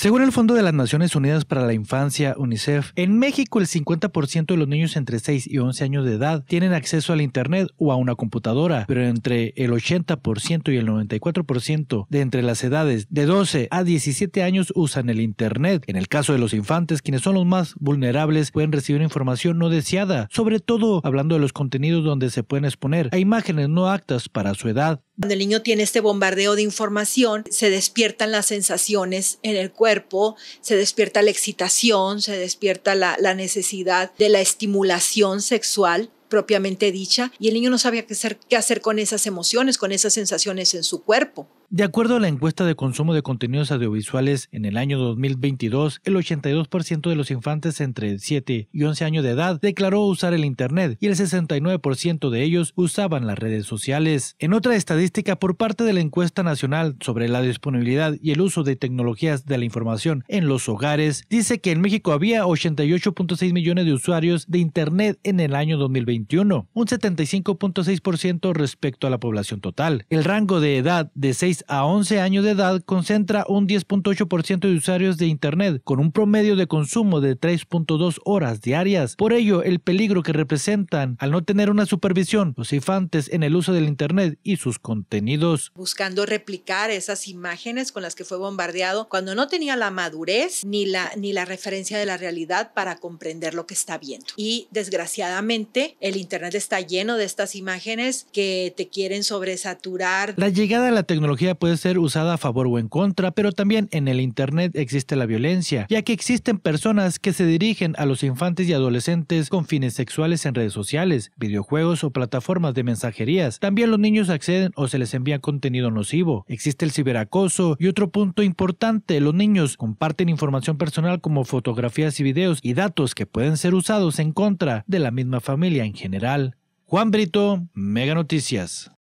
Según el Fondo de las Naciones Unidas para la Infancia, UNICEF, en México el 50% de los niños entre 6 y 11 años de edad tienen acceso al Internet o a una computadora, pero entre el 80% y el 94% de entre las edades de 12 a 17 años usan el Internet. En el caso de los infantes, quienes son los más vulnerables, pueden recibir información no deseada, sobre todo hablando de los contenidos donde se pueden exponer a imágenes no actas para su edad, cuando el niño tiene este bombardeo de información, se despiertan las sensaciones en el cuerpo, se despierta la excitación, se despierta la, necesidad de la estimulación sexual propiamente dicha, y el niño no sabía qué hacer, qué hacer con esas emociones, con esas sensaciones en su cuerpo. De acuerdo a la encuesta de consumo de contenidos audiovisuales, en el año 2022, el 82% de los infantes entre 7 y 11 años de edad declaró usar el Internet y el 69% de ellos usaban las redes sociales. En otra estadística por parte de la encuesta nacional sobre la disponibilidad y el uso de tecnologías de la información en los hogares, dice que en México había 88.6 millones de usuarios de Internet en el año 2021, un 75.6% respecto a la población total. El rango de edad de 6 a 11 años de edad concentra un 10.8% de usuarios de Internet, con un promedio de consumo de 3.2 horas diarias. Por ello, el peligro que representan al no tener una supervisión los infantes en el uso del Internet y sus contenidos. Buscando replicar esas imágenes con las que fue bombardeado cuando no tenía la madurez ni la, ni la referencia de la realidad para comprender lo que está viendo. Y desgraciadamente, el Internet está lleno de estas imágenes que te quieren sobresaturar. La llegada de la tecnología puede ser usada a favor o en contra, pero también en el Internet existe la violencia, ya que existen personas que se dirigen a los infantes y adolescentes con fines sexuales en redes sociales, videojuegos o plataformas de mensajerías. También los niños acceden o se les envía contenido nocivo. Existe el ciberacoso y otro punto importante, los niños comparten información personal como fotografías y videos y datos que pueden ser usados en contra de la misma familia en general. Juan Brito, Mega Noticias.